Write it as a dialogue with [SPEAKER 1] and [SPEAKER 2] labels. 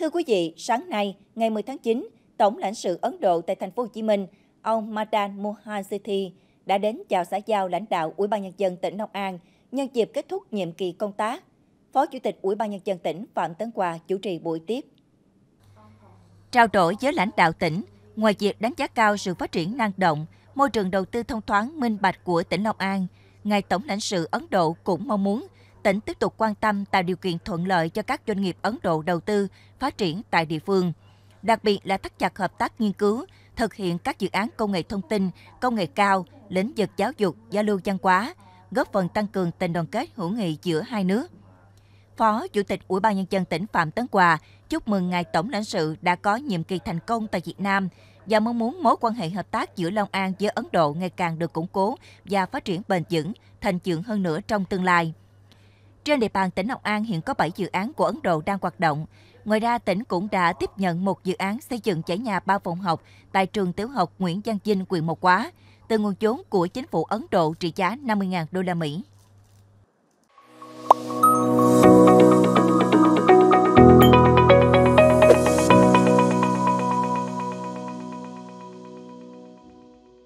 [SPEAKER 1] Thưa quý vị, sáng nay, ngày 10 tháng 9, Tổng lãnh sự Ấn Độ tại thành phố Hồ Chí Minh, ông Madan Mohansithi đã đến chào xã giao lãnh đạo Ủy ban nhân dân tỉnh Long An nhân dịp kết thúc nhiệm kỳ công tác. Phó Chủ tịch Ủy ban nhân dân tỉnh Phạm Tấn Quà chủ trì buổi tiếp. Trao đổi với lãnh đạo tỉnh, ngoài việc đánh giá cao sự phát triển năng động, môi trường đầu tư thông thoáng minh bạch của tỉnh Long An, ngài Tổng lãnh sự Ấn Độ cũng mong muốn – tỉnh tiếp tục quan tâm tạo điều kiện thuận lợi cho các doanh nghiệp Ấn Độ đầu tư, phát triển tại địa phương. Đặc biệt là thắt chặt hợp tác nghiên cứu, thực hiện các dự án công nghệ thông tin, công nghệ cao, lĩnh vực giáo dục, giao lưu văn hóa, góp phần tăng cường tình đoàn kết hữu nghị giữa hai nước. Phó Chủ tịch Ủy ban Nhân dân tỉnh Phạm Tấn Quà chúc mừng Ngài Tổng lãnh sự đã có nhiệm kỳ thành công tại Việt Nam và mong muốn mối quan hệ hợp tác giữa Long An với Ấn Độ ngày càng được củng cố và phát triển bền vững, thành trưởng hơn nữa trong tương lai. Trên địa bàn tỉnh Long An hiện có 7 dự án của Ấn Độ đang hoạt động. Ngoài ra, tỉnh cũng đã tiếp nhận một dự án xây dựng trải nhà ba phòng học tại trường tiểu học Nguyễn Văn Dinh, quyền Mộc Quá, từ nguồn vốn của chính phủ Ấn Độ trị giá 50.000 đô la Mỹ.